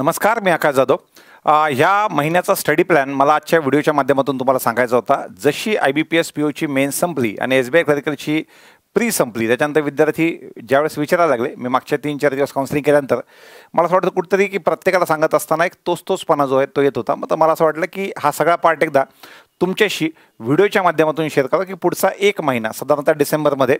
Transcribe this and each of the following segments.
नमस्कार मी आकाश जाधव ह्या महिन्याचा स्टडी प्लॅन मला आजच्या व्हिडिओच्या माध्यमातून तुम्हाला सांगायचा होता जशी I B P S P ओची मेन संपली आणि एस बी आय क्लरिकलची प्री संपली त्याच्यानंतर विद्यार्थी ज्यावेळेस विचारायला लागले मी मागच्या तीन चार दिवस काउन्सिलिंग केल्यानंतर मला असं वाटतं कुठेतरी की प्रत्येकाला सांगत असताना एक तोच तोचपणा जो आहे तो येत होता मग तर मला असं वाटलं की हा सगळा पार्ट एकदा तुमच्याशी व्हिडिओच्या माध्यमातून शेअर करा की पुढचा एक महिना साधारणतः डिसेंबरमध्ये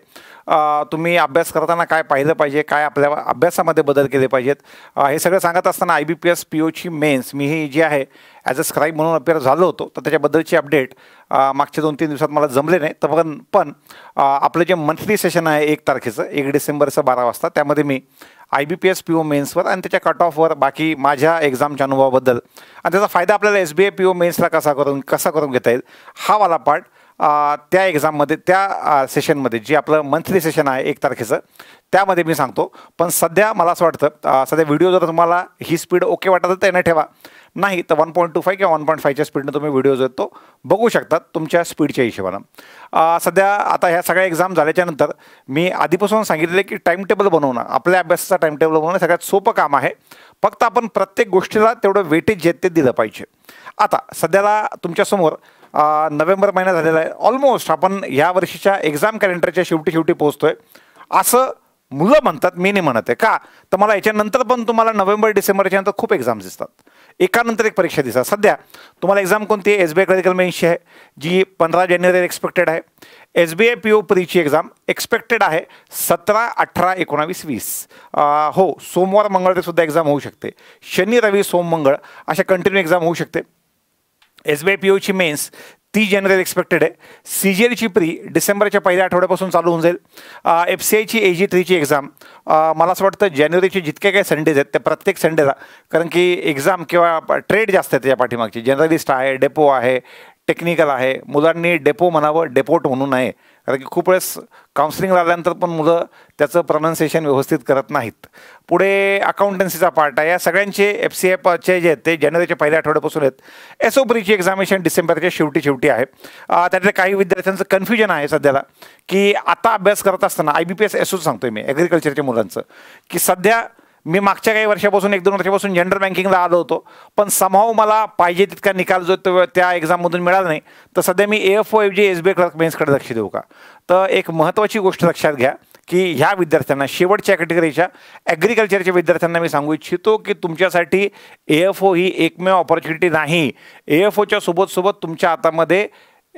तुम्ही अभ्यास करताना काय पाहिलं पाहिजे काय आपल्या अभ्यासामध्ये बदल केले पाहिजेत हे सगळं सांगत असताना I B P S P ओची मेन्स मी ही जी आहे ॲज अ स्क्राईब म्हणून अपेअर झालो होतो तर त्याच्याबद्दलची अपडेट मागच्या दोन तीन दिवसात मला जमले नाही तर पण पण आपलं जे मंथली सेशन आहे एक तारखेचं एक डिसेंबरचं बारा वाजता त्यामध्ये मी I B P S P O मेन्सवर आणि त्याच्या कट ऑफवर बाकी माझ्या एक्झामच्या अनुभवाबद्दल आणि त्याचा फायदा आपल्याला S B I P O मेन्सला कसा करून कसा करून घेता येईल हा वाला पार्ट त्या एक्झाममध्ये त्या सेशनमध्ये जे आपलं मंथली सेशन आहे एक तारखेचं त्यामध्ये मी सांगतो पण सध्या मला असं वाटतं सध्या व्हिडिओ जर तुम्हाला ही स्पीड ओके वाटत तर त्यांना ठेवा नाही तर वन पॉईंट टू फाय किंवा वन पॉईंट फायच्या स्पीडनं तुम्ही व्हिडिओज आहेत तो बघू शकतात तुमच्या स्पीडच्या हिशोबानं सध्या आता ह्या सगळ्या एक्झाम झाल्याच्यानंतर मी आधीपासून सांगितलेलं की टाईम टेबल बनवणं आपल्या अभ्यासाचा टाईम टेबल बनवणं सगळ्यात सोपं काम आहे फक्त आपण प्रत्येक गोष्टीला तेवढं वेटेज जे ते दिलं पाहिजे आता सध्याला तुमच्यासमोर नोव्हेंबर महिना झालेला आहे ऑलमोस्ट आपण ह्या वर्षीच्या एक्झाम कॅलेंडरच्या शेवटी शेवटी पोहोचतो आहे असं मुलं म्हणतात मी नाही म्हणत आहे का तर मला याच्यानंतर पण तुम्हाला नोव्हेंबर डिसेंबरच्या नंतर खूप एक्झाम्स दिसतात एकानंतर एक परीक्षा दिसतात सध्या तुम्हाला एक्झाम कोणती आहे एस बी आय मेन्सची आहे जी पंधरा जानेवारी एक्सपेक्टेड आहे S B I P O प्रीची एक्झाम एक्सपेक्टेड आहे सतरा अठरा एकोणावीस वीस हो सोमवार मंगळ ते सुद्धा एक्झाम होऊ शकते शनी रवी सोम मंगळ अशा कंटिन्यू एक्झाम होऊ शकते एस बी आय पी ओची मेन्स ती जनरल एक्सपेक्टेड आहे सी जी एलची प्री डिसेंबरच्या पहिल्या आठवड्यापासून चालू होऊन जाईल एफ सी ची ए जी थ्रीची एक्झाम मला असं वाटतं जानेवारीचे जितके काही संडेज आहेत ते प्रत्येक संडेला कारण की एक्झाम किंवा ट्रेड जास्त आहेत त्याच्या पाठीमागची जर्नलिस्ट आहे डेपो आहे टेक्निकल आहे मुलांनी डेपो म्हणावं डेपोट म्हणून नाही कारण की खूप वेळेस काउन्सिलिंगला आल्यानंतर पण मुलं त्याचं प्रोनाऊन्सिएशन व्यवस्थित करत नाहीत पुढे अकाउंटन्सीचा पार्ट आहे या सगळ्यांचे एफ सी एफचे जे आहेत ते जानेवारीच्या पहिल्या आठवड्यापासून आहेत एस ओ एक्झामिनेशन डिसेंबरच्या शेवटी शेवटी आहे त्यातल्या काही विद्यार्थ्यांचं कन्फ्युजन आहे सध्याला की आता अभ्यास करत असताना I B P S S O सांगतोय मी ॲग्रिकल्चरच्या मुलांचं की सध्या मी मागच्या काही वर्षापासून एक दोन वर्षापासून जेंडर बँकिंगला आलो होतो पण समाव मला पाहिजे तितका निकाल जो तो त्या एक्झाममधून मिळाला नाही तर सध्या मी F O G S B clerk बेन्सकडे लक्ष देऊ का तर एक महत्त्वाची गोष्ट लक्षात घ्या की ह्या विद्यार्थ्यांना शेवटच्या कॅटेगरीच्या ॲग्रिकल्चरच्या विद्यार्थ्यांना मी सांगू इच्छितो की तुमच्यासाठी ए एफ ओ ही एकमेव ऑपॉर्च्युनिटी नाही ए एफ ओच्या सोबतसोबत तुमच्या हातामध्ये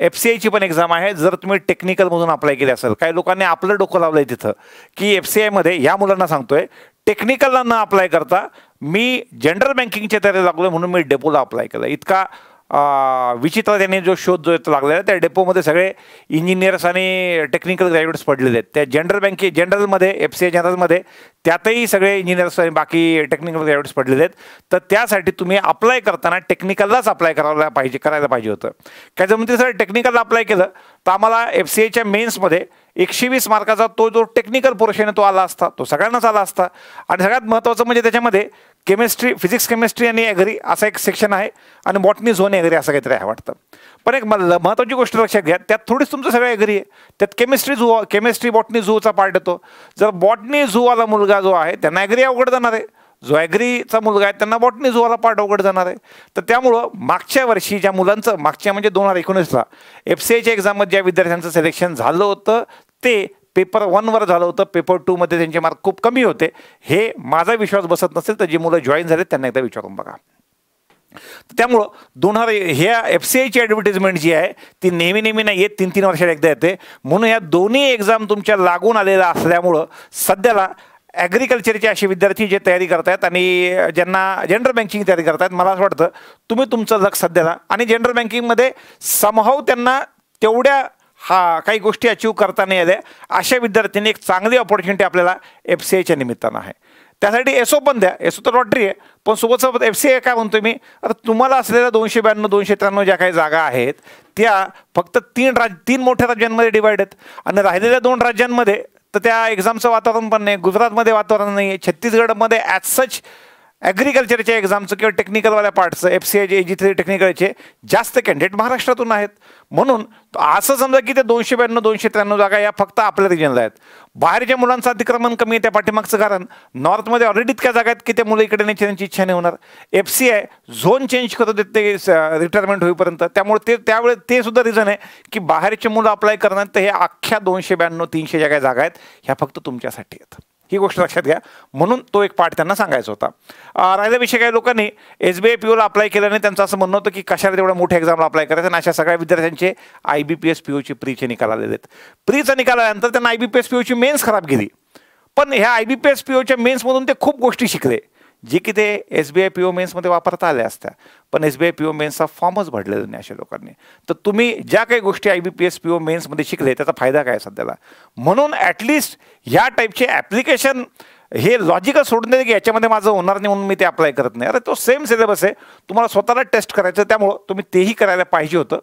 एफ सी आयची पण एक्झाम आहे जर तुम्ही टेक्निकलमधून अप्लाय केली असेल काही लोकांनी आपलं डोकं लावलं आहे तिथं की एफ सी आयमध्ये ह्या मुलांना सांगतोय टेक्निकलला न अप्लाय करता मी जनरल बँकिंगच्या तयारी लागलो म्हणून मी डेपोला अप्लाय केला इतका विचित्र त्यांनी जो शोध जो लागलेला त्या डेपोमध्ये सगळे इंजिनियर्स आणि टेक्निकल ग्रॅज्युएट्स पडलेले आहेत त्या जनरल बँके जनरलमध्ये एफ सी ए जनरलमध्ये त्यातही सगळे इंजिनियर्स आणि बाकी टेक्निकल ग्रॅज्युएट्स पडलेले आहेत तर त्यासाठी तुम्ही अप्लाय करताना टेक्निकललाच अप्लाय करायला पाहिजे करायला पाहिजे होतं काय जर सर टेक्निकलला अप्लाय केलं तर आम्हाला एफ सी आयच्या मेन्समध्ये एकशे वीस मार्काचा तो जो टेक्निकल पोर्शन आहे तो आला असता तो सगळ्यांनाच आला असता आणि सगळ्यात महत्त्वाचं म्हणजे त्याच्यामध्ये केमिस्ट्री फिजिक्स केमिस्ट्री आणि ॲग्री असा एक सेक्शन आहे आणि बॉटनी झोन ॲग्री असं काहीतरी आहे वाटतं पण एक महत्त्वाची गोष्ट लक्षात घ्या त्यात थोडीच तुमचं सगळं ॲग्री आहे त्यात केमिस्ट्री झू केमिस्ट्री बॉटनी झूचा पार्ट येतो जर बॉटनी झूवाला मुलगा जो आहे त्यांना ॲग्री अवघड जाणार आहे जो ॲग्रीचा मुलगा आहे त्यांना बॉटनी झूवाला पार्ट अवघड जाणार आहे तर त्यामुळं मागच्या वर्षी ज्या मुलांचं मागच्या म्हणजे दोन हजार एकोणीसला एफ सी एच्या एक्झाममध्ये ज्या विद्यार्थ्यांचं सिलेक्शन झालं होतं ते पेपर वनवर झालं होतं पेपर टूमध्ये त्यांचे मार्क खूप कमी होते हे माझा विश्वास बसत नसेल तर जी मुलं जॉईन झाले त्यांना एकदा विचारून बघा त्यामुळं दोन हजार ह्या एफ सी आयची ॲडव्हर्टिजमेंट जी आहे ती नेहमी नेहमी नाही येत तीन तीन वर्षाला एकदा येते म्हणून या दोन्ही एक्झाम तुमच्या लागून आलेल्या असल्यामुळं सध्याला ॲग्रिकल्चरचे असे विद्यार्थी जे तयारी आहेत आणि ज्यांना जनरल बँकिंग तयारी आहेत मला असं वाटतं तुम्ही तुमचं लक्ष सध्याला आणि जनरल बँकिंगमध्ये समहाव त्यांना तेवढ्या हा काही गोष्टी अचीव करता नाही आल्या अशा विद्यार्थ्यांनी एक चांगली ऑपॉर्च्युनिटी आपल्याला एफ सी आयच्या निमित्तानं आहे त्यासाठी एसओ पण द्या एसओ तर लॉटरी आहे पण सोबतसोबत एफ सी आय काय म्हणतो मी आता तुम्हाला असलेल्या दोनशे ब्याण्णव दोनशे त्र्याण्णव ज्या काही जागा आहेत त्या फक्त तीन राज तीन मोठ्या राज्यांमध्ये डिवाइड आहेत आणि राहिलेल्या दोन राज्यांमध्ये तर त्या एक्झामचं वातावरण पण नाही गुजरातमध्ये वातावरण नाही आहे छत्तीसगडमध्ये ॲज सच ॲग्रिकल्चरच्या एक्झामचं किंवा टेक्निकलवाल्या पार्टचं F C I J G three टेक्निकलचे जास्त कॅन्डिडेट महाराष्ट्रातून आहेत म्हणून असं समजा की ते दोनशे ब्याण्णव दोनशे त्र्याण्णव जागा या फक्त आपल्या रिजनला आहेत बाहेरच्या मुलांचं अतिक्रमण कमी आहे त्या पाठीमागचं कारण नॉर्थमध्ये ऑलरेडी इतक्या जागा आहेत की ते मुलं इकडे नेण्याची इच्छा नाही होणार F C I zone change करत देत ते रिटायरमेंट होईपर्यंत त्यामुळे ते त्यावेळेस ते सुद्धा रिझन आहे की बाहेरचे मुलं अप्लाय करणार तर हे अख्ख्या दोनशे ब्याण्णव तीनशे ज्या काही जागा आहेत ह्या फक्त तुमच्यासाठी आहेत ही गोष्ट लक्षात घ्या म्हणून तो एक पाठ त्यांना सांगायचा होता राहिल्याविषयी काही लोकांनी एस बी आय पी ओला अप्लाय केल्याने त्यांचं असं म्हणणं होतं की कशाला तेवढ्या मोठ्या एक्झामला अप्लाय करायचं आणि अशा सगळ्या विद्यार्थ्यांचे I B P S P ओचे प्रीचे निकाल आलेले आहेत प्रीचा निकाल आल्यानंतर त्यांना I B P S P ओची मेन्स खराब गेली पण ह्या I B P S P ओच्या मेन्समधून ते खूप गोष्टी शिकले जे की ते S B I P O मेन्समध्ये वापरता आल्या असत्या पण S B I P O मेन्सचा फॉर्मच भरलेला नाही अशा लोकांनी तर तुम्ही ज्या काही गोष्टी I B P S P O मेन्समध्ये शिकले त्याचा फायदा काय सध्याला म्हणून ॲटलिस्ट ह्या टाईपचे ॲप्लिकेशन हे लॉजिकल सोडून की याच्यामध्ये माझं होणार नाही म्हणून मी ते अप्लाय करत नाही अरे तो सेम सिलेबस आहे तुम्हाला स्वतःला टेस्ट करायचं त्यामुळं तुम्ही तेही करायला पाहिजे होतं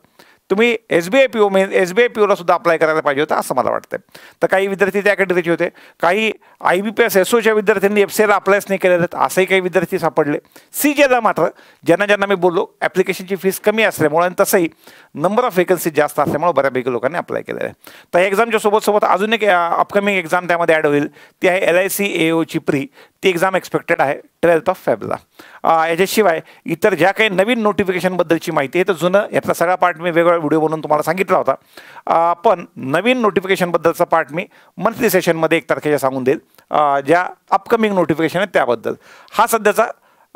तुम्ही S B I P O मे एस बी आय पी ओला सुद्धा अप्लाय करायला पाहिजे होता असं मला वाटतं तर काही विद्यार्थी त्या कॅटेगरीचे होते काही I B P S S ओच्या विद्यार्थ्यांनी एफ सी एला अप्लायच नाही केलेले आहेत असंही काही विद्यार्थी सापडले सी जेला मात्र ज्यांना ज्यांना मी बोललो ॲप्लिकेशनची फीस कमी असल्यामुळे आणि तसंही नंबर ऑफ वेकन्सीज जास्त असल्यामुळे बऱ्यापैकी लोकांनी अप्लाय केलेलं आहे तर एक्झामच्या सोबत सोबत अजून एक अपकमिंग एक्झाम त्यामध्ये ॲड होईल ती आहे एल आय सी ए ओची प्री ती एक्झाम एक्सपेक्टेड आहे ट्वेल्थ ऑफ फेबला याच्याशिवाय इतर ज्या काही नवीन नोटिफिकेशनबद्दलची माहिती आहे तर जुनं यातला सगळा पार्ट मी वेगळा व्हिडिओ बनवून तुम्हाला सांगितला होता पण नवीन नोटिफिकेशनबद्दलचा पार्ट मी मंथली सेशनमध्ये एक तारखेच्या सांगून देईल ज्या अपकमिंग नोटिफिकेशन आहेत त्याबद्दल हा सध्याचा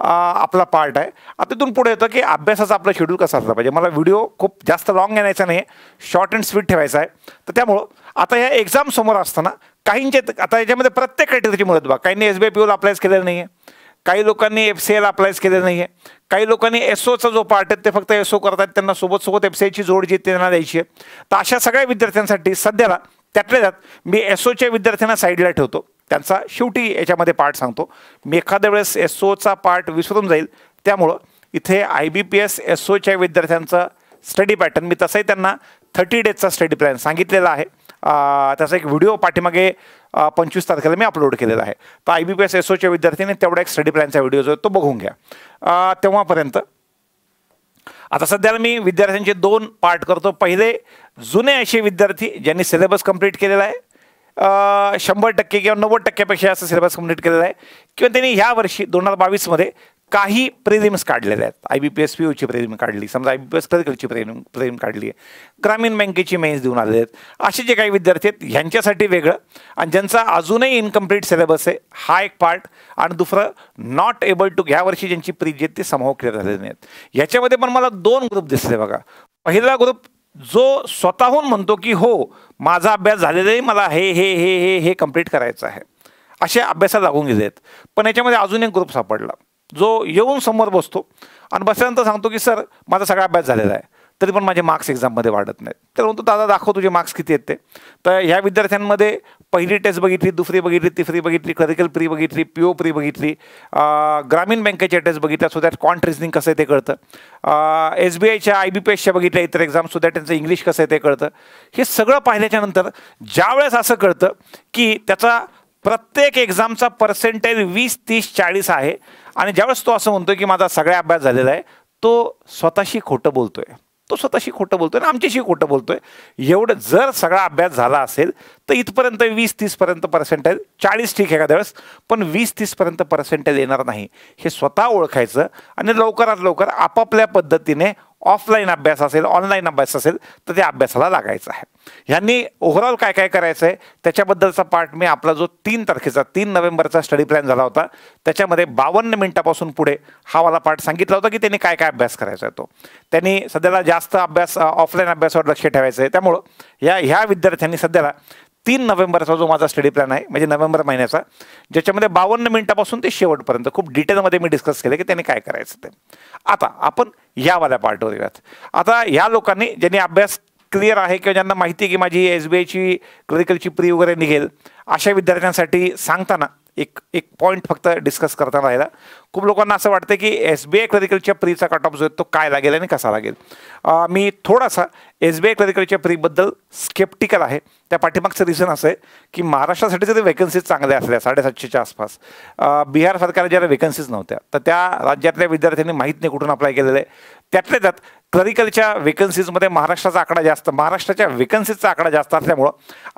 आपला पार्ट आहे आता तिथून पुढे येतं की अभ्यासाचा आपला शेड्यूल कसा असला पाहिजे म्हणजे मला व्हिडिओ खूप जास्त लॉंग घेण्याचा नाही आहे शॉर्ट अँड स्वीट ठेवायचा आहे तर त्यामुळं आता या एक्झाम समोर असताना काहींचे आता याच्यामध्ये प्रत्येक कॅटेगरीची मुदत बा काहींनी एस बी आय पी ओला अप्लायच केलेलं नाही आहे काही लोकांनी एफ सी एला अप्लायच केलेलं नाही आहे काही लोकांनी एस ओचा जो पार्ट आहे ते फक्त एस ओ करतात त्यांना सोबतसोबत एफ सी आयची जोड जी त्यांना द्यायची आहे तर अशा सगळ्या विद्यार्थ्यांसाठी सध्याला त्यातल्या त्यात मी एस ओच्या विद्यार्थ्यांना साईडला ठेवतो त्यांचा शेवटी याच्यामध्ये पार्ट सांगतो मी एखाद्या वेळेस एस ओचा पार्ट विसरून जाईल त्यामुळं इथे I B P S S ओच्या विद्यार्थ्यांचा स्टडी पॅटर्न मी तसंही त्यांना थर्टी डेजचा स्टडी प्लॅन सांगितलेला आहे त्याचा एक व्हिडिओ पाठीमागे पंचवीस तारखेला मी अपलोड केलेला आहे तर I B P S S ओच्या विद्यार्थ्यांनी तेवढा एक स्टडी प्लॅनचा व्हिडिओ जो तो बघून घ्या तेव्हापर्यंत आता सध्याला मी विद्यार्थ्यांचे दोन पार्ट करतो पहिले जुने असे विद्यार्थी ज्यांनी सिलेबस कंप्लीट केलेला आहे शंभर टक्के किंवा नव्वद टक्क्यापेक्षा जास्त सिलेबस कम्प्लीट केलेला आहे किंवा त्यांनी ह्या वर्षी दोन हजार बावीसमध्ये काही प्रिलिम्स काढलेले आहेत I B P S P ओची प्रेरिम काढली समजा आय बी पी एस क्लरिकलची प्रेरिम प्रेरिम काढली आहे ग्रामीण बँकेची मेन्स देऊन आलेले आहेत असे जे काही विद्यार्थी आहेत ह्यांच्यासाठी वेगळं आणि ज्यांचा अजूनही इनकम्प्लीट सिलेबस आहे हा एक पार्ट आणि दुसरं नॉट एबल टू ह्या वर्षी ज्यांची प्रीजी आहेत ते समोह क्लिअर झालेले नाहीत ह्याच्यामध्ये पण मला दोन ग्रुप दिसले बघा पहिला ग्रुप जो स्वतःहून म्हणतो की हो माझा अभ्यास झालेलाही मला हे हे हे हे हे कंप्लीट करायचं आहे असे अभ्यासात लागून गेले आहेत पण याच्यामध्ये अजून एक ग्रुप सापडला जो येऊन समोर बसतो आणि बसल्यानंतर सांगतो की सर माझा सगळा अभ्यास झालेला आहे तरी पण माझे मार्क्स एक्झाममध्ये वाढत नाहीत तर म्हणतो दादा दाखव तुझे मार्क्स किती येते ते तर ह्या विद्यार्थ्यांमध्ये पहिली टेस्ट बघितली दुसरी बघितली तिसरी बघितली क्लरिकल प्री बघितली पी ओ प्री बघितली ग्रामीण बँकेच्या टेस्ट बघितल्या सो दॅट कॉन्ट कसं आहे ते कळतं एस बी आयच्या आय बी पी एसच्या बघितल्या इतर एक्झाम सो दॅट त्यांचं इंग्लिश कसं आहे ते कळतं हे सगळं पाहिल्याच्यानंतर ज्या ज्यावेळेस असं कळतं की त्याचा प्रत्येक एक्झामचा पर्सेंटेज वीस तीस चाळीस आहे आणि ज्यावेळेस तो असं म्हणतो की माझा सगळा अभ्यास झालेला आहे तो स्वतःशी खोटं आहे तो स्वतःशी खोटं बोलतोय आणि आमच्याशी खोटं बोलतोय एवढं जर सगळा अभ्यास झाला असेल तर इथपर्यंत वीस तीसपर्यंत पर्सेंटेज चाळीस ठीक आहे वेळेस पण वीस तीसपर्यंत पर्सेंटेज येणार नाही हे स्वतः ओळखायचं आणि लवकरात लवकर आपापल्या पद्धतीने ऑफलाईन अभ्यास असेल ऑनलाईन अभ्यास असेल तर त्या अभ्यासाला लागायचं आहे ह्यांनी ओव्हरऑल काय काय करायचं आहे त्याच्याबद्दलचा पार्ट मी आपला जो तीन तारखेचा तीन नोव्हेंबरचा स्टडी प्लॅन झाला होता त्याच्यामध्ये बावन्न मिनिटापासून पुढे हा मला पार्ट सांगितला होता की त्यांनी काय काय अभ्यास करायचा आहे तो त्यांनी सध्याला जास्त अभ्यास ऑफलाईन अभ्यासावर लक्ष ठेवायचं आहे त्यामुळं या ह्या विद्यार्थ्यांनी सध्याला तीन नोव्हेंबरचा जो माझा स्टडी प्लॅन आहे म्हणजे नोव्हेंबर महिन्याचा ज्याच्यामध्ये बावन्न मिनिटापासून ते शेवटपर्यंत खूप डिटेलमध्ये मी डिस्कस केलं की त्यांनी काय करायचं ते आता आपण यावाल्या पार्टवर येऊयात आता ह्या लोकांनी ज्यांनी अभ्यास क्लिअर आहे किंवा ज्यांना माहिती आहे की माझी एस बी आयची क्लिनिकलची प्री वगैरे निघेल अशा विद्यार्थ्यांसाठी सांगताना एक एक पॉईंट फक्त डिस्कस करताना राहिला खूप लोकांना असं वाटतं की एस बी आय क्लरिकलच्या प्रीचा कट ऑफ जो आहे तो काय लागेल आणि कसा लागेल मी थोडासा एस बी आय क्लरिकलच्या प्रीबद्दल स्केप्टिकल आहे त्या पाठीमागचं रिझन असं आहे की महाराष्ट्रासाठी जरी वेकन्सीज चांगल्या असल्या साडेसातशेच्या आसपास बिहार सरकारला ज्या वेकन्सीज नव्हत्या तर त्या राज्यातल्या विद्यार्थ्यांनी माहीत नाही कुठून अप्लाय केलेलं आहे त्यातल्या त्यात क्लरिकलच्या वेकन्सीजमध्ये महाराष्ट्राचा आकडा जास्त महाराष्ट्राच्या वेकन्सीजचा आकडा जास्त असल्यामुळं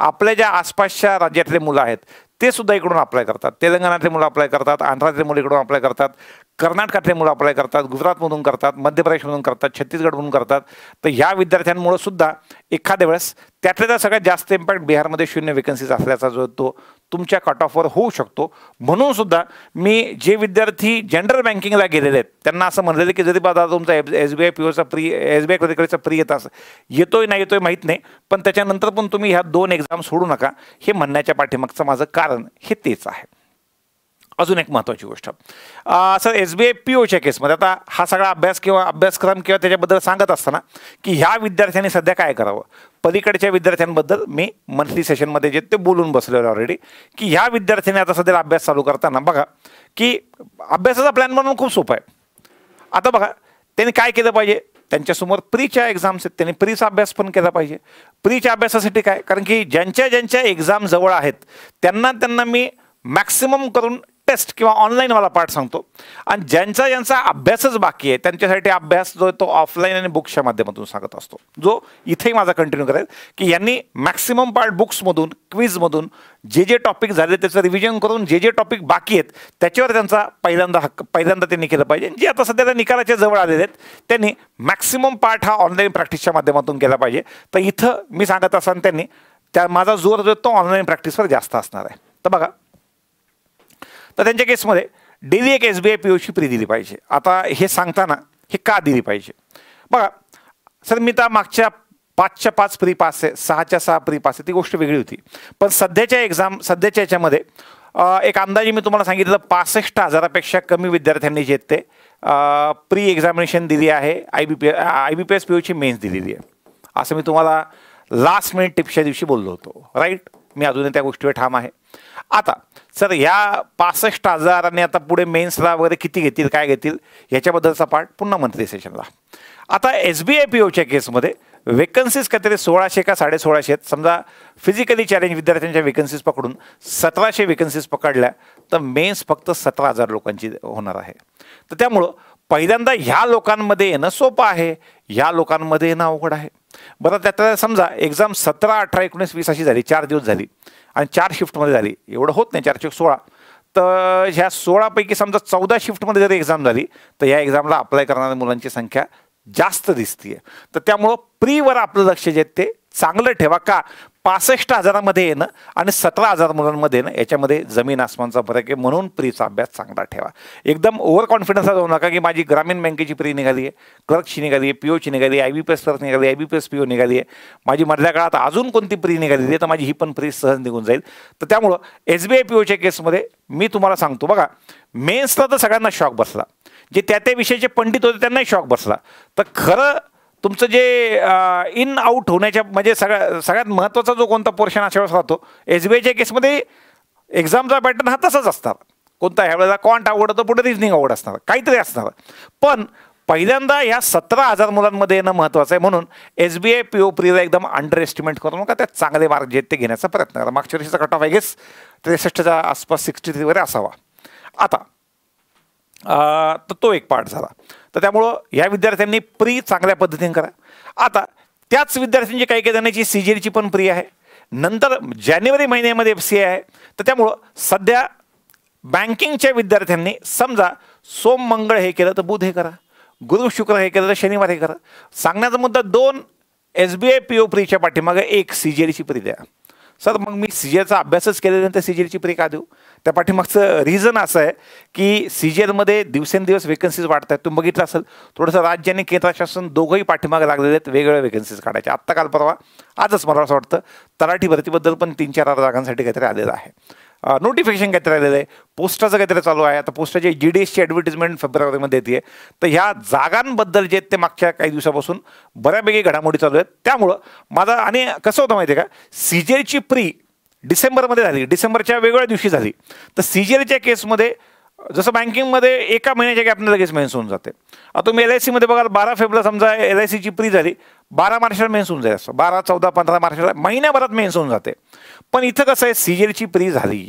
आपल्या ज्या आसपासच्या राज्यातले मुलं आहेत ते सुद्धा इकडून अप्लाय करतात तेलंगणातले मुलं अप्लाय करतात आंध्रातले मुलं इकडून अप्लाय करतात कर्नाटकातले मुलं अप्लाय करतात गुजरातमधून करतात मध्य प्रदेशमधून करतात छत्तीसगडमधून करतात तर ह्या विद्यार्थ्यांमुळं सुद्धा एखाद्या वेळेस त्यातल्या तर सगळ्यात जास्त इम्पॅक्ट बिहारमध्ये शून्य वेकन्सीज असल्याचा जो तो तुमच्या कट ऑफवर होऊ शकतो म्हणून सुद्धा मी जे विद्यार्थी जनरल बँकिंगला गेलेले आहेत त्यांना असं म्हणलेलं की जरी बाबा तुमचा S S B I P ओचा प्री एस बी आय क्रेडिटचा प्री येत असं येतोय नाही येतोय माहीत नाही पण त्याच्यानंतर पण तुम्ही ह्या दोन एक्झाम सोडू नका हे म्हणण्याच्या पाठीमागचं माझं कारण हे तेच आहे अजून एक महत्त्वाची गोष्ट sir S B I P ओच्या केसमध्ये आता हा सगळा अभ्यास किंवा अभ्यासक्रम किंवा त्याच्याबद्दल सांगत असताना की ह्या विद्यार्थ्यांनी सध्या काय करावं पलीकडच्या विद्यार्थ्यांबद्दल मी मंथली सेशनमध्ये जे ते बोलून बसलेलो ऑलरेडी की ह्या विद्यार्थ्यांनी आता सध्या अभ्यास चालू करताना बघा की अभ्यासाचा प्लॅन बनवून खूप सोपं आहे आता बघा त्यांनी काय केलं पाहिजे त्यांच्यासमोर प्रीच्या एक्झाम्स आहेत त्यांनी प्रीचा अभ्यास पण केला पाहिजे प्रीच्या अभ्यासासाठी काय कारण की ज्यांच्या ज्यांच्या एक्झाम जवळ आहेत त्यांना त्यांना मी मॅक्सिमम करून टेस्ट किंवा ऑनलाईनवाला पार्ट सांगतो आणि ज्यांचा ज्यांचा अभ्यासच बाकी आहे त्यांच्यासाठी अभ्यास जो तो ऑफलाईन आणि बुक्सच्या माध्यमातून सांगत असतो जो इथेही माझा कंटिन्यू करेल की यांनी मॅक्सिमम पार्ट बुक्समधून क्विजमधून जे जे टॉपिक झाले त्याचं रिव्हिजन करून जे जे टॉपिक बाकी आहेत त्याच्यावर त्यांचा पहिल्यांदा हक्क पहिल्यांदा त्यांनी केलं पाहिजे जे आता सध्या त्या निकालाच्या जवळ आलेले आहेत त्यांनी मॅक्सिमम पार्ट हा ऑनलाईन प्रॅक्टिसच्या माध्यमातून केला पाहिजे तर इथं मी सांगत असताना त्यांनी त्या माझा जोर जो तो ऑनलाईन प्रॅक्टिसवर जास्त असणार आहे तर बघा तर त्यांच्या केसमध्ये डेली एक एस बी आय पी ओची फ्री दिली पाहिजे आता हे सांगताना हे का दिली पाहिजे बघा सर मी तर मागच्या पाचच्या पाच फ्री पास आहे सहाच्या सहा फ्री पास आहे ती गोष्ट वेगळी होती पण सध्याच्या एक्झाम सध्याच्या याच्यामध्ये एक अंदाजे मी तुम्हाला सांगितलं पासष्ट हजारापेक्षा कमी विद्यार्थ्यांनी जे ते प्री एक्झामिनेशन दिली आहे I B P I B P S P ओची मेन्स दिलेली आहे असं मी तुम्हाला लास्ट मिनिट टिप्सच्या दिवशी बोललो होतो राईट मी अजूनही त्या गोष्टीवर ठाम आहे आता सर ह्या पासष्ट आणि आता पुढे मेन्सला वगैरे किती घेतील काय घेतील याच्याबद्दलचा पाठ पुन्हा मंत्री सेशनला आता एस बी आय पी ओच्या केसमध्ये वेकन्सीज काहीतरी सोळाशे का साडेसोळाशे आहेत समजा फिजिकली चॅलेंज विद्यार्थ्यांच्या वेकन्सीज पकडून सतराशे वेकन्सीज पकडल्या तर मेन्स फक्त सतरा हजार लोकांची होणार आहे तर त्यामुळं पहिल्यांदा ह्या लोकांमध्ये येणं सोपं आहे ह्या लोकांमध्ये येणं अवघड आहे बरं त्यात समजा एक्झाम सतरा अठरा एकोणीस वीस अशी झाली चार दिवस झाली आणि चार शिफ्टमध्ये झाली एवढं होत नाही चारशे सोळा तर ह्या सोळापैकी समजा चौदा शिफ्टमध्ये जर एक्झाम झाली तर या एक्झामला अप्लाय करणाऱ्या मुलांची संख्या जास्त दिसते तर त्यामुळं प्रीवर आपलं लक्ष जे ते चांगलं ठेवा का पासष्ट हजारामध्ये येणं आणि सतरा हजार मुलांमध्ये येणं याच्यामध्ये जमीन आसमानचा फरक आहे म्हणून प्रीचा अभ्यास चांगला ठेवा एकदम ओव्हर कॉन्फिडन्सला जाऊ नका की माझी ग्रामीण बँकेची प्री निघाली आहे क्लर्कची निघाली आहे पी ओची निघाली I B P S clerk निघाली I B P S P O निघाली आहे माझी मधल्या काळात अजून कोणती प्री निघाली आहे तर माझी ही पण प्री सहज निघून जाईल तर त्यामुळं एस बी आय पी ओच्या केसमध्ये मी तुम्हाला सांगतो बघा मेन्सला तर सगळ्यांना शॉक बसला जे त्या त्या विषयाचे पंडित होते त्यांनाही शॉक बसला तर खरं तुमचं जे इन आऊट होण्याच्या म्हणजे सगळ्या सगळ्यात महत्त्वाचा जो कोणता पोर्शन अशा वेळेस राहतो एस बी आयच्या केसमध्ये एक्झामचा पॅटर्न हा तसाच असतात कोणता वेळेला कॉन्ट आवडतं पुढे रिजनिंग आवड असणार काहीतरी असणार पण पहिल्यांदा ह्या सतरा हजार मुलांमध्ये येणं महत्त्वाचं आहे म्हणून S B I P O प्रीला एकदम अंडर एस्टिमेट करू नका त्यात चांगले मार्क जे ते घेण्याचा प्रयत्न करा मागच्या वर्षीचा कट ऑफ आहे गेस त्रेसष्टच्या आसपास सिक्स्टी थ्रीवर असावा आता तर तो एक पार्ट झाला तर त्यामुळं ह्या विद्यार्थ्यांनी प्री चांगल्या पद्धतीने करा आता त्याच विद्यार्थ्यांची काही काही जणांची सी जी एलची पण प्री आहे नंतर जानेवारी महिन्यामध्ये एफ सी आहे तर त्यामुळं सध्या बँकिंगच्या विद्यार्थ्यांनी समजा सोम मंगळ हे केलं तर बुध हे करा गुरु शुक्र हे केलं तर शनिवार हे करा सांगण्याचा मुद्दा दोन S B I P O प्रीच्या पाठीमागे एक सी जी एलची प्री द्या सर मग मी सी एचा अभ्यासच केल्यानंतर तर सी प्री का देऊ त्या पाठीमागचं रिझन असं आहे की सी जी एलमध्ये दिवसेंदिवस वेकन्सीज वाढत आहेत तुम्ही बघितलं असेल थोडंसं राज्य आणि केंद्र शासन दोघंही पाठीमागे लागलेले आहेत वेगवेगळ्या वेकन्सीज काढायच्या आत्ता काल परवा आजच मला असं वाटतं तलाठी भरतीबद्दल पण तीन चार जागांसाठी काहीतरी आलेलं आहे नोटिफिकेशन काहीतरी आलेलं आहे पोस्टाचं काहीतरी चालू आहे आता पोस्टाची जी डी एसची ॲडव्हर्टिजमेंट फेब्रुवारीमध्ये येते तर ह्या जागांबद्दल जे आहेत ते मागच्या काही दिवसापासून बऱ्यापैकी घडामोडी चालू आहेत त्यामुळं माझा आणि कसं होतं माहिती आहे का सीजेची प्री डिसेंबरमध्ये झाली डिसेंबरच्या वेगवेगळ्या दिवशी झाली तर सीजेलच्या केसमध्ये जसं बँकिंगमध्ये एका महिन्याच्या गॅपने लगेच मेन्स होऊन जाते आता तुम्ही एल आय सीमध्ये बघाल बारा फेब्रुवारी समजा एल आय सीची प्री झाली बारा मार्चला मेन्स होऊन जाईल असं बारा चौदा पंधरा मार्चला महिन्याभरात मेन्स होऊन जाते पण इथं कसं आहे सीजीएलची प्री झाली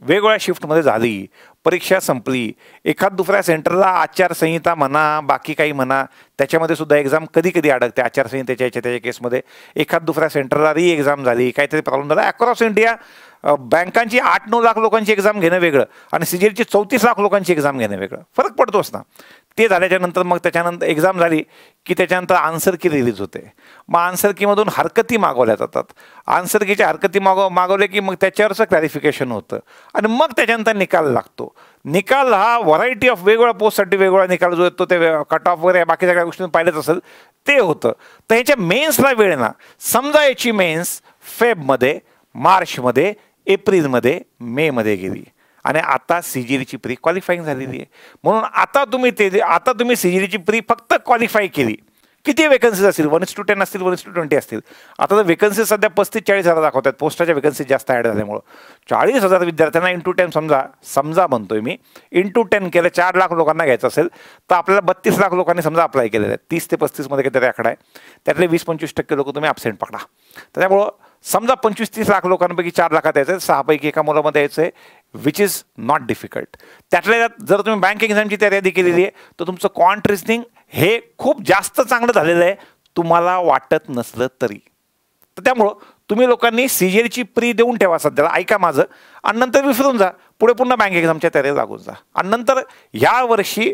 वेगवेगळ्या शिफ्टमध्ये झाली परीक्षा संपली एखाद दुसऱ्या सेंटरला आचारसंहिता म्हणा बाकी काही म्हणा त्याच्यामध्ये सुद्धा एक्झाम कधी कधी अडकते आचारसंहितेच्या याच्या त्याच्या केसमध्ये एखाद दुसऱ्या सेंटरला री एक्झाम झाली काहीतरी प्रॉब्लेम झाला अक्रॉस इंडिया बँकांची आठ नऊ लाख लोकांची एक्झाम घेणं वेगळं आणि सी जी एलची चौतीस लाख लोकांची एक्झाम घेणं वेगळं फरक पडतोच ना ते झाल्याच्यानंतर मग त्याच्यानंतर एक्झाम झाली की त्याच्यानंतर आन्सर की रिलीज होते मग आन्सर कीमधून हरकती मागवल्या जातात आन्सर कीच्या हरकती मागव मागवले की मग त्याच्यावरचं क्लॅरिफिकेशन होतं आणि मग त्याच्यानंतर निकाल लागतो निकाल हा व्हरायटी ऑफ वेगवेगळ्या पोस्टसाठी वेगवेगळा निकाल जो येतो ते कट ऑफ वगैरे बाकी सगळ्या गोष्टी पाहिलंच असेल ते होतं तर ह्याच्या मेन्सला वेळ ना समजा याची मेन्स फेबमध्ये मार्चमध्ये एप्रिलमध्ये मेमध्ये गेली आणि आता सीजीरीची प्री क्वालिफाईंग झालेली आहे म्हणून आता तुम्ही ते आता तुम्ही सीजीरीची प्री फक्त क्वालिफाय केली किती वेकन्सीज असतील वन टू टेन असतील वन टू ट्वेंटी असतील आता तर वेकन्सीज सध्या पस्तीस चाळीस हजार दाखवतात पोस्टाच्या वेकन्सीज जास्त ॲड झाल्यामुळं चाळीस हजार विद्यार्थ्यांना इन टू टेन समजा समजा म्हणतोय मी इन टू टेन केलं चार लाख लोकांना घ्यायचं असेल तर आपल्याला बत्तीस लाख लोकांनी समजा अप्लाय केलेलं आहे तीस ते पस्तीसमध्ये काहीतरी आकडा आहे त्यातले वीस पंचवीस टक्के लोक तुम्ही ॲबसेंट पकडा त्यामुळं समजा पंचवीस तीस लाख लोकांपैकी चार लाखात यायचं आहे सहापैकी एका मुलामध्ये यायचं आहे विच इज नॉट डिफिकल्ट त्यातल्या जर तुम्ही बँक एक्झामची तयारी केलेली आहे तर तुमचं कॉन्ट हे खूप जास्त चांगलं झालेलं आहे तुम्हाला वाटत नसलं तरी तर त्यामुळं तुम्ही लोकांनी एलची प्री देऊन ठेवा सध्याला ऐका माझं आणि नंतर विसरून जा पुढे पुन्हा बँक एक्झामच्या तयारीला लागून जा आणि नंतर वर्षी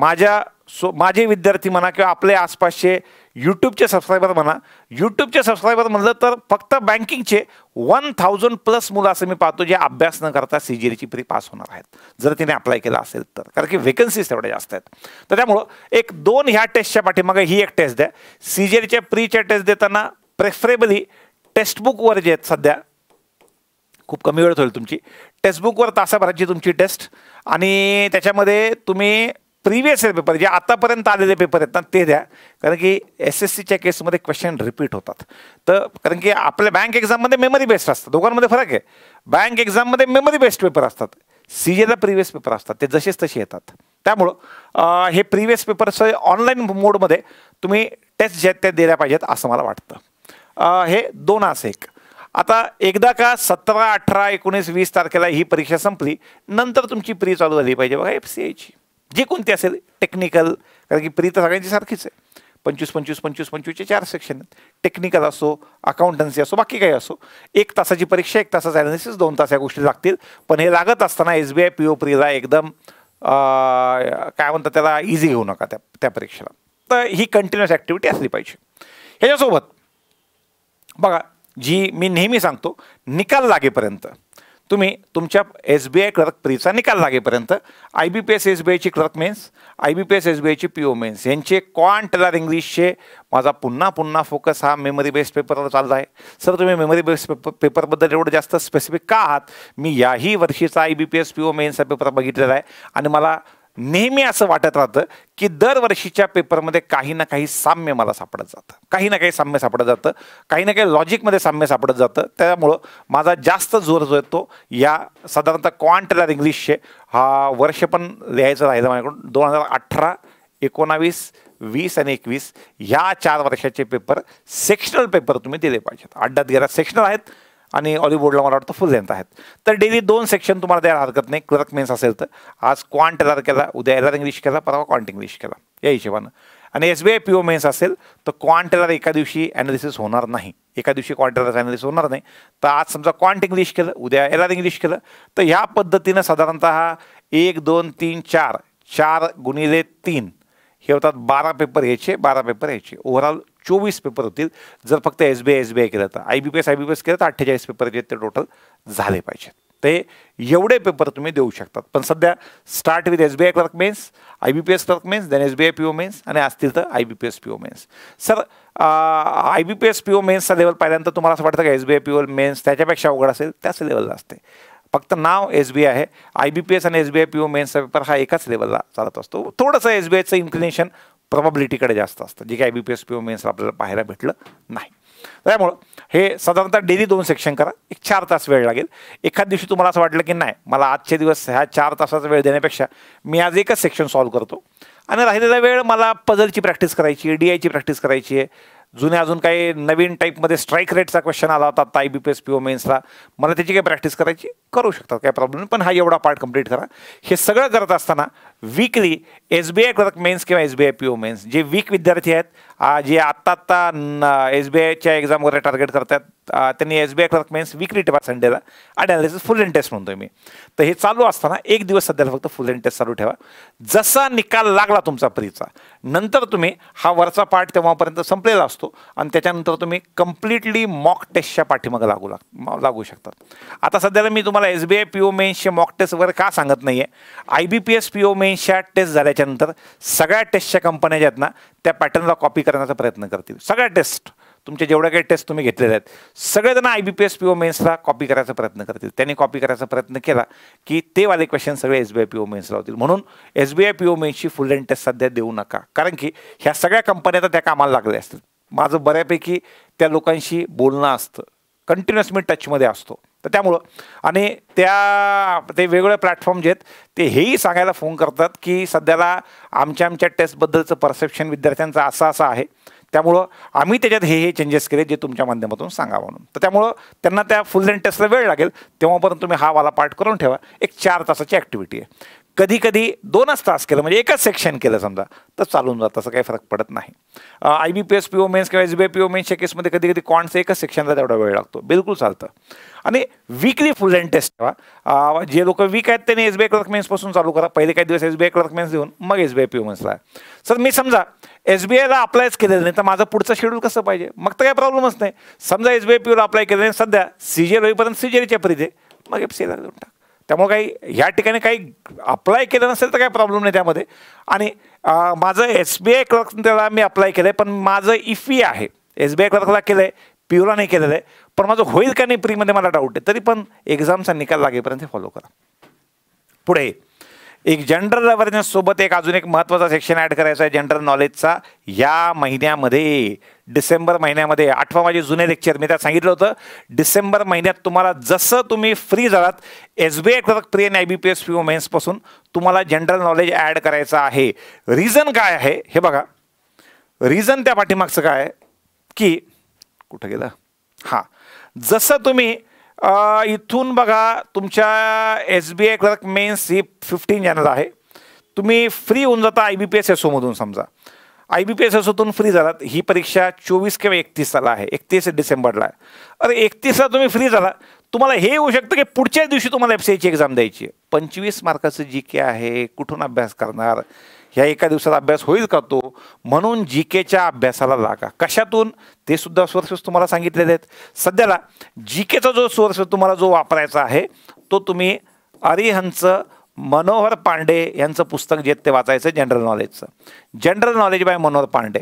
माझ्या सो माझे विद्यार्थी म्हणा किंवा आपले आसपासचे यूट्यूबचे सबस्क्रायबर म्हणा यूट्यूबचे सबस्क्रायबर म्हणलं तर फक्त बँकिंगचे वन थाउजंड प्लस मुलं असं मी पाहतो जे अभ्यास न करता सी जी एची प्री पास होणार आहेत जर तिने अप्लाय केला असेल तर कारण की वेकन्सीज एवढ्या जास्त आहेत तर त्यामुळं एक दोन ह्या टेस्टच्या पाठीमागे ही एक टेस्ट द्या सी जी एच्या प्रीच्या टेस्ट देताना प्रेफरेबली टेक्स्टबुकवर जे आहेत सध्या खूप कमी वेळ होईल तुमची टेक्स्टबुकवर तासाभराची तुमची टेस्ट आणि त्याच्यामध्ये तुम्ही प्रीवियस इयर पेपर जे आतापर्यंत आलेले पेपर आहेत ना ते द्या कारण की एस एस सीच्या केसमध्ये क्वेश्चन रिपीट होतात तर कारण की आपल्या बँक एक्झाममध्ये मेमरी बेस्ड असतात दोघांमध्ये फरक आहे बँक एक्झाममध्ये मेमरी बेस्ड पेपर असतात सी एला प्रिव्हियस पेपर असतात ते जसेच तसे येतात त्यामुळं हे प्रिव्हियस पेपरचं ऑनलाईन मोडमध्ये तुम्ही टेस्ट ज्या त्या दिल्या पाहिजेत असं मला वाटतं हे दोन असं एक आता एकदा का सतरा अठरा एकोणीस वीस तारखेला ही परीक्षा संपली नंतर तुमची प्री चालू झाली पाहिजे बघा एफ सी आयची जे कोणते असेल टेक्निकल कारण की प्री तर सगळ्यांची सारखीच आहे पंचवीस पंचवीस पंचवीस पंचवीसचे चार सेक्शन आहेत टेक्निकल असो अकाउंटन्सी असो बाकी काही असो एक तासाची परीक्षा एक तासाचा ॲनालिसिस दोन तास या गोष्टी लागतील पण हे लागत असताना S B I P O प्रीला एकदम काय म्हणतात त्याला इझी घेऊ नका त्या त्या परीक्षेला तर ही कंटिन्युअस ॲक्टिव्हिटी असली पाहिजे ह्याच्यासोबत बघा जी मी नेहमी सांगतो निकाल लागेपर्यंत तुम्ही तुमच्या एस बी आय क्लर्क प्रीचा निकाल लागेपर्यंत I B P S S B आयची clerk mains I B P S S B आयची पी ओ मेन्स यांचे क्वांटलर इंग्लिशचे माझा पुन्हा पुन्हा फोकस हा मेमरी बेस्ड पेपरवर चालला आहे सर तुम्ही मेमरी बेस्ड पेपर पेपरबद्दल एवढं जास्त स्पेसिफिक का आहात मी याही वर्षीचा I B P S P O मेन्सचा पेपर बघितलेला आहे आणि मला नेहमी असं वाटत राहतं की दरवर्षीच्या पेपरमध्ये काही ना काही साम्य मला सापडत जातं काही ना काही साम्य सापडत जातं काही ना काही लॉजिकमध्ये साम्य सापडत जातं त्यामुळं माझा जास्त जोर जो येतो या साधारणतः क्वांटलर इंग्लिशचे हा वर्ष पण लिहायचं राहिलं माझ्याकडून दोन हजार अठरा एकोणावीस वीस आणि एकवीस ह्या चार वर्षाचे पेपर सेक्शनल पेपर तुम्ही दिले पाहिजेत अड्ड्यात गेला सेक्शनल आहेत आणि ऑलिवूडला मला वाटतं फुल लेंथ आहेत तर डेली दोन सेक्शन तुम्हाला द्यायला हरकत नाही क्लर्क मेन्स असेल तर आज क्वांट केला उद्या एलआर इंग्लिश केला परवा क्वांट इंग्लिश केला या हिशोबानं आणि S B I P O mains असेल तर क्वांटेलर एका दिवशी ॲनालिसिस होणार नाही एका दिवशी क्वांटेलरचं ॲनालिसिस होणार नाही तर आज समजा क्वांट इंग्लिश केलं उद्या एरार इंग्लिश केलं तर ह्या पद्धतीनं साधारणतः एक दोन तीन चार चार गुणिले तीन हे होतात बारा पेपर यायचे बारा पेपर यायचे ओव्हरऑल चोवीस पेपर होतील जर फक्त S B I S B I केलं तर I B P S I B P S केलं तर अठ्ठेचाळीस पेपर जे ते टोटल झाले पाहिजेत ते एवढे पेपर तुम्ही देऊ शकतात पण सध्या start with S B I clerk mains I B P S clerk mains then S B I P O mains आणि असतील तर I B P S P O mains sir I B P S P O मेन्सचा level पाहिल्यानंतर तुम्हाला असं वाटतं की S B I P O mains त्याच्यापेक्षा अवघड असेल त्याच लेवलला असते फक्त नाव एस बी आय आहे आय बी पी एस आणि S B I P O मेन्सचा पेपर हा एकाच लेवलला चालत असतो थोडंसं एस बी आयचं इन्क्लिनेशन प्रॉबॅबिलिटीकडे जास्त असतं जे काय B P S P O एन्स आपल्याला पाहायला भेटलं नाही त्यामुळं हे साधारणतः डेली दोन सेक्शन करा एक चार तास वेळ लागेल एखाद दिवशी तुम्हाला असं वाटलं की नाही मला आजचे दिवस ह्या चार तासाचा वेळ देण्यापेक्षा मी आज एकच सेक्शन सॉल्व्ह करतो आणि राहिलेला वेळ मला पझलची प्रॅक्टिस करायची आहे डी आयची प्रॅक्टिस करायची आहे जुन्या अजून काही नवीन टाईपमध्ये स्ट्राईक रेटचा क्वेश्चन आला होता आता I B P S P O मेन्सला मला त्याची काही प्रॅक्टिस करायची करू शकतात काही प्रॉब्लेम नाही पण हा एवढा पार्ट कंप्लीट करा हे सगळं करत असताना weekly S B I clerk mains किंवा S B I P O mains जे वीक विद्यार्थी आहेत जे आत्ता आत्ता एस बी आयच्या एक्झाम वगैरे टार्गेट करतात त्यांनी S B I clerk mains weekly संडेला आणि अनालिसिस फुल इंटरेस्ट टेस्ट म्हणतोय मी तर हे चालू असताना एक दिवस सध्याला फक्त फुल इंटरेस्ट टेस्ट चालू ठेवा जसा निकाल लागला तुमचा परीचा नंतर तुम्ही हा वरचा पार्ट तेव्हापर्यंत संपलेला असतो आणि त्याच्यानंतर तुम्ही कम्प्लिटली मॉक टेस्टच्या पाठीमागं लागू लाग लागू शकतात आता सध्याला मी तुम्हाला S B I P O मेन्सचे मॉक टेस्ट वगैरे का सांगत नाही आहे I B P S P O मेन्सच्या टेस्ट झाल्याच्यानंतर सगळ्या टेस्टच्या कंपन्या ज्या आहेत ना त्या पॅटर्नला कॉपी करण्याचा प्रयत्न करतील सगळ्या टेस्ट तुमच्या जेवढ्या काही टेस्ट तुम्ही घेतलेल्या आहेत सगळेजण I B P S P O मेन्सला कॉपी करायचा प्रयत्न करतील त्यांनी कॉपी करायचा प्रयत्न केला की ते वाले क्वेश्चन सगळे S B I P O मेन्सला होतील म्हणून S B I P O मेन्सची फुल अँड टेस्ट सध्या देऊ नका कारण की ह्या सगळ्या कंपन्या तर त्या कामाला लागल्या असतील माझं बऱ्यापैकी त्या लोकांशी बोलणं असतं कंटिन्युअस मी टचमध्ये असतो तर त्यामुळं आणि त्या ते वेगवेगळे प्लॅटफॉर्म जे आहेत ते हेही सांगायला फोन करतात की सध्याला आमच्या आमच्या टेस्टबद्दलचं परसेप्शन विद्यार्थ्यांचं असं असं आहे त्यामुळं आम्ही त्याच्यात हे हे चेंजेस केले जे तुमच्या माध्यमातून सांगा म्हणून तर त्यामुळं त्यांना त्या फुल लेन टेस्टला वेळ लागेल तेव्हापर्यंत तुम्ही हा वाला पार्ट करून ठेवा एक चार तासाची ॲक्टिव्हिटी आहे कधी कधी दोनच तास केलं म्हणजे एकच सेक्शन केलं समजा तर चालून जात असं काही फरक पडत नाही I B P S P O mains किंवा S B I P O मेन्सच्या केसमध्ये कधी कधी कॉन्टचं एकच सेक्शनला तेवढा वेळ लागतो बिलकुल चालतं आणि वीकली फुल अँड टेस्ट ठेवा जे लोक वीक आहेत त्यांनी एस बी आय क्लर्क मेन्सपासून चालू करा पहिले काही दिवस S B I clerk mains देऊन मग S B I P O मेन्सला सर मी समजा एस बी आयला अप्लायच केलेलं नाही तर माझं पुढचं शेड्यूल कसं पाहिजे मग तर काही प्रॉब्लेमच नाही समजा एस बी आय पीवर अप्लाय केलं नाही सध्या सीजेल होईपर्यंत फ्री परीत मग एफ सी एल देऊन टाक त्यामुळे काही ह्या ठिकाणी काही अप्लाय केलं नसेल तर काही प्रॉब्लेम नाही त्यामध्ये आणि माझं एस बी आय क्लर्क त्याला मी अप्लाय केलं आहे पण माझं इफी e e आहे एस बी आय क्लर्कला केलं आहे पिओला नाही केलेलं आहे पण माझं होईल का नाही प्रीमध्ये मला डाऊट आहे तरी पण एक्झामचा निकाल लागेपर्यंत फॉलो करा पुढे एक जनरल अवेअरनेस सोबत एक अजून एक महत्त्वाचा सेक्शन ॲड करायचा आहे जनरल नॉलेजचा या महिन्यामध्ये डिसेंबर महिन्यामध्ये आठवा माझे जुने लेक्चर मी त्यात सांगितलं होतं डिसेंबर महिन्यात तुम्हाला जसं तुम्ही फ्री झालात एस बी आय क्लर्क प्रियन I B P S P मेन्सपासून तुम्हाला जनरल नॉलेज ॲड करायचं आहे रिझन काय आहे हे बघा रिझन त्या पाठीमागचं काय आहे की कुठं गेलं हां जसं तुम्ही इथून बघा तुमच्या S B I clerk mains ही फिफ्टीन जॅनल आहे तुम्ही फ्री होऊन जाता I B P S S समजा I B P S S free झालात ही परीक्षा चोवीस किंवा एकतीसला आहे एकतीस डिसेंबरला आहे अरे एकतीसला तुम्ही फ्री झाला तुम्हाला हे होऊ शकतं की पुढच्याच दिवशी तुम्हाला एफ सी आयची एक्झाम द्यायची आहे पंचवीस मार्काचं जी के आहे कुठून अभ्यास करणार ह्या एका दिवसात अभ्यास होईल का तो म्हणून जी केच्या अभ्यासाला लागा कशातून ते सुद्धा सोर्सेस तुम्हाला सांगितलेले आहेत सध्याला जी केचा जो सोर्स तुम्हाला जो वापरायचा आहे तो तुम्ही अरिहंचं मनोहर पांडे यांचं पुस्तक जे ते वाचायचं जनरल नॉलेजचं general knowledge by Manohar Pande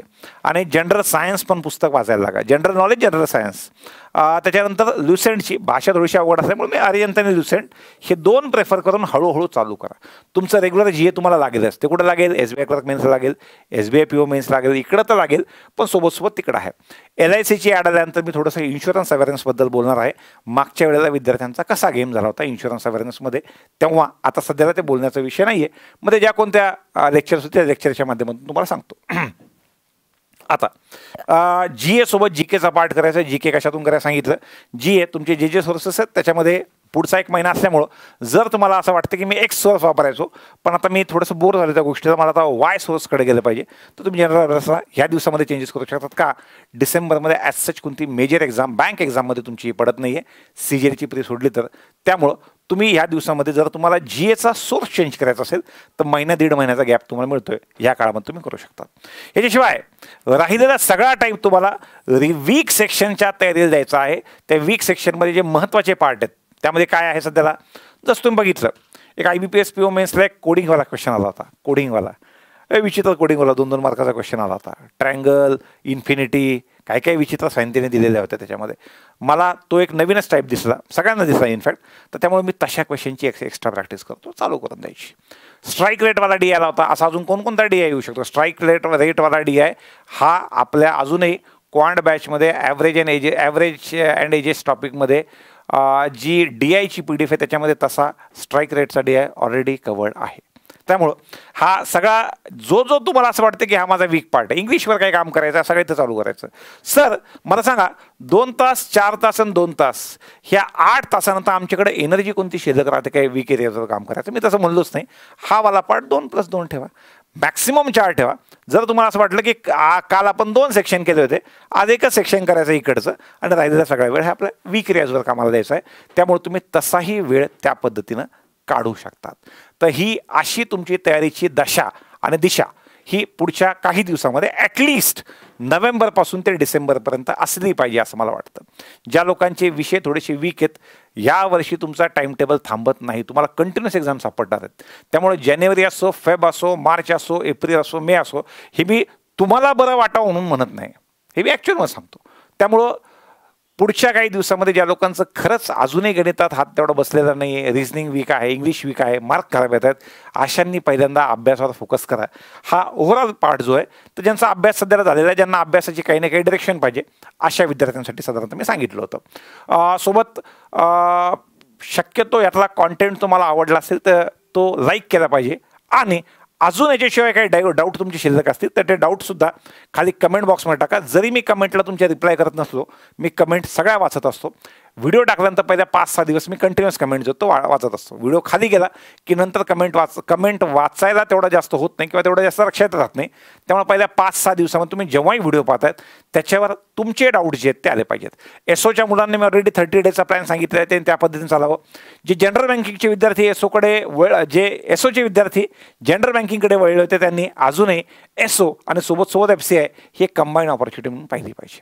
आणि जनरल सायन्स पण पुस्तक वाचायला लागा जनरल नॉलेज जनरल सायन्स त्याच्यानंतर लुसेंटची भाषा थोडीशी अवघड असल्यामुळे मी आर्यंत आणि ल्युसेंट हे दोन प्रेफर करून हळूहळू चालू करा तुमचं रेग्युलर जी ए तुम्हाला लागेलच ते कुठं लागेल S B I clerk mains लागेल S B I P O mains लागेल इकडं तर लागेल पण सोबतसोबत तिकडं आहे एल आय सीची ॲड आल्यानंतर मी थोडंसं इन्शुरन्स अवेअरनेसबद्दल बोलणार आहे मागच्या वेळेला विद्यार्थ्यांचा कसा गेम झाला होता इन्शुरन्स अवेअरनेसमध्ये तेव्हा आता सध्या ते बोलण्याचा विषय नाही आहे मग ते ज्या कोणत्या लेक्चर होते त्या लेक्चरच्या माध्यमातून तुम्हाला सांगतो आता जी ए सोबत जी केचा पाठ करायचा जी के कशातून करायला सांगितलं जी ए तुमचे जे जे सोर्सेस आहेत त्याच्यामध्ये पुढचा एक महिना असल्यामुळं जर तुम्हाला असं वाटतं की मी एक्स सोर्स वापरायचो पण आता मी थोडंसं बोर झालं त्या गोष्टीचा मला आता वाय सोर्सकडे गेलं पाहिजे तर तुम्ही जनरल ह्या दिवसामध्ये चेंजेस करू शकतात का डिसेंबरमध्ये ॲज सच कोणती मेजर एक्झाम बँक एक्झाममध्ये तुमची पडत नाही आहे सी जी एलची प्री सोडली तर त्यामुळं तुम्ही ह्या दिवसामध्ये जर तुम्हाला जी एचा सोर्स चेंज करायचा असेल तर महिना दीड महिन्याचा गॅप तुम्हाला मिळतोय ह्या काळामध्ये तुम्ही करू शकता याच्याशिवाय राहिलेला सगळा टाईम तुम्हाला रि वीक सेक्शनच्या तयारीला द्यायचा आहे त्या वीक सेक्शनमध्ये जे महत्त्वाचे पार्ट आहेत त्यामध्ये काय आहे सध्याला जसं तुम्ही बघितलं एक I B P S P O मेन्सला एक कोडिंगवाला क्वेश्चन आला होता कोडिंगवाला विचित्र कोडिंगला दोन दोन मार्काचा क्वेश्चन आला होता ट्रँगल इन्फिनिटी काय काय विचित्र साहित्यने दिलेल्या होत्या त्याच्यामध्ये मला तो एक नवीनच टाईप दिसला सगळ्यांना दिसला इनफॅक्ट तर त्यामुळे मी तशा क्वेश्चनची एक्स एक्स्ट्रा प्रॅक्टिस करतो चालू करून द्यायची स्ट्राईक रेटवाला डी आला होता असा अजून कोणकोणता डी आय येऊ शकतो स्ट्राईक रेट रेटवाला डी आय हा आपल्या अजूनही क्वांड बॅचमध्ये average and age average and ages टॉपिकमध्ये जी डी आयची पी डी एफ आहे त्याच्यामध्ये तसा स्ट्राईक रेटचा डी आय ऑलरेडी कवर्ड आहे त्यामुळं हा सगळा जो जो तुम्हाला असं वाटतं की हा माझा वीक पार्ट आहे इंग्लिशवर काय काम करायचं सगळं इथं चालू करायचं सर मला सांगा दोन तास चार तास आणि दोन तास ह्या आठ तासानंतर आमच्याकडे एनर्जी कोणती शिल्लक राहते काय वीक येते काम करायचं मी तसं म्हणलोच नाही हा वाला पार्ट दोन प्लस दोन ठेवा मॅक्सिमम चार ठेवा जर तुम्हाला असं वाटलं की काल आपण दोन सेक्शन केले होते आज एकच सेक्शन करायचं इकडचं आणि राहिलेला सगळा वेळ हा आपल्या वीक रियाजवर कामाला द्यायचा आहे त्यामुळे तुम्ही तसाही वेळ त्या पद्धतीनं काढू शकतात तर ही अशी तुमची तयारीची दशा आणि दिशा ही पुढच्या काही दिवसामध्ये ॲटलिस्ट नोव्हेंबरपासून ते डिसेंबरपर्यंत असली पाहिजे असं मला वाटतं ज्या लोकांचे विषय थोडेसे वीक आहेत यावर्षी तुमचा टाईमटेबल टेबल थांबत नाही तुम्हाला कंटिन्युअस एक्झाम सापडणार आहेत त्यामुळे जानेवारी असो फेब असो मार्च असो एप्रिल असो मे असो हे मी तुम्हाला बरं वाटावं म्हणून म्हणत नाही हे मी मला सांगतो त्यामुळं पुढच्या काही दिवसामध्ये ज्या लोकांचं खरंच अजूनही गणितात हात तेवढं बसलेला नाही आहे रिजनिंग वीक आहे इंग्लिश वीक आहे मार्क खराब येत आहेत अशांनी पहिल्यांदा अभ्यासावर फोकस करा हा ओव्हरऑल पार्ट जो आहे तर ज्यांचा अभ्यास सध्याला झालेला आहे ज्यांना अभ्यासाची काही ना काही डिरेक्शन पाहिजे अशा विद्यार्थ्यांसाठी साधारणतः मी सांगितलं होतं सोबत शक्यतो यातला कॉन्टेंट तुम्हाला आवडला असेल तर तो लाईक केला पाहिजे आणि अजून याच्याशिवाय काही डाय डाऊट तुमचे शिल्लक असतील तर ते डाऊटसुद्धा खाली कमेंट बॉक्समध्ये टाका जरी मी कमेंटला तुमच्या रिप्लाय करत नसलो मी कमेंट सगळ्या वाचत असतो व्हिडिओ टाकल्यानंतर पहिल्या पाच सहा दिवस मी कंटिन्युअस कमेंट जो तो वाचत असतो व्हिडिओ खाली गेला की नंतर कमेंट वाच कमेंट वाचायला तेवढा जास्त होत नाही किंवा तेवढा जास्त लक्षात राहत नाही त्यामुळे पहिल्या पाच सहा दिवसामध्ये तुम्ही जेव्हाही व्हिडिओ आहेत त्याच्यावर तुमचे डाऊट जे आहेत ते आले पाहिजेत एसओच्या मुलांनी मी ऑलरेडी थर्टी डेचा प्लॅन सांगितलेला आहे ते त्या पद्धतीने चालावं जे जनरल बँकिंगचे विद्यार्थी एसओकडे वळ जे एसओचे विद्यार्थी जनरल बँकिंगकडे वळले होते त्यांनी अजूनही एसओ आणि सोबत सोबत एफ सी आय हे कंबाईन ऑपॉर्च्युनिटी म्हणून पाहिली पाहिजे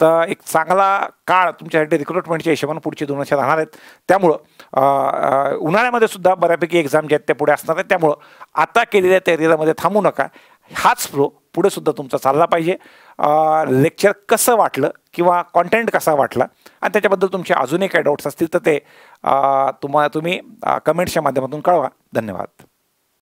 तर एक चांगला काळ तुमच्यासाठी रिक्रुटमेंटच्या हिशोबाने पुढची दोन वर्षात राहणार आहेत त्यामुळं उन्हाळ्यामध्ये सुद्धा बऱ्यापैकी एक्झाम जे आहेत त्या पुढे असणार आहेत त्यामुळं आता केलेल्या तयारीमध्ये थांबू नका हाच फ्लो पुढे सुद्धा तुमचा चालला पाहिजे लेक्चर कसं वाटलं किंवा कॉन्टेंट कसा वाटला आणि त्याच्याबद्दल तुमचे अजूनही काही डाऊट्स असतील तर ते तुम्हाला तुम्ही कमेंट्सच्या माध्यमातून कळवा धन्यवाद